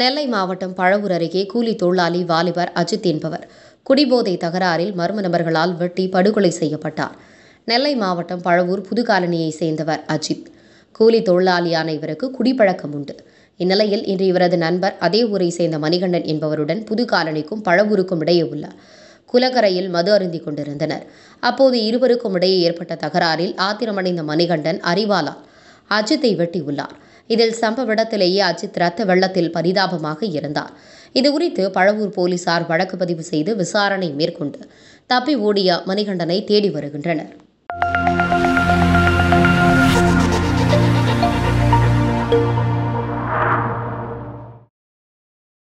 நெல்லை மாவட்டம் பழவூர் அருகே கூலி தொழிலாளி வாலிபர் அஜித் என்பவர் குடிபோதை தகராறில் மர்ம நபர்களால் வெட்டி படுகொலை செய்யப்பட்டார் நெல்லை மாவட்டம் பழவூர் புதுகாலனியை சேர்ந்தவர் அஜித் கூலி தொழிலாளியான இவருக்கு குடிப்பழக்கம் உண்டு இந்நிலையில் இன்று இவரது நண்பர் அதே ஊரை சேர்ந்த மணிகண்டன் என்பவருடன் புதுகாலனிக்கும் பழவூருக்கும் இடையே உள்ள குலகரையில் மது அருந்தி கொண்டிருந்தனர் அப்போது இருவருக்கும் இடையே ஏற்பட்ட தகராறில் ஆத்திரமடைந்த மணிகண்டன் அறிவாளால் அஜித்தை வெட்டியுள்ளார் இதில் சம்பவ இடத்திலேயே அஜித் ரத்த வெள்ளத்தில் பரிதாபமாக இருந்தார் இதுகுறித்து பழவூர் போலீசார் வழக்கு பதிவு செய்து விசாரணை மேற்கொண்டு தப்பி ஓடிய மணிகண்டனை தேடி வருகின்றனர்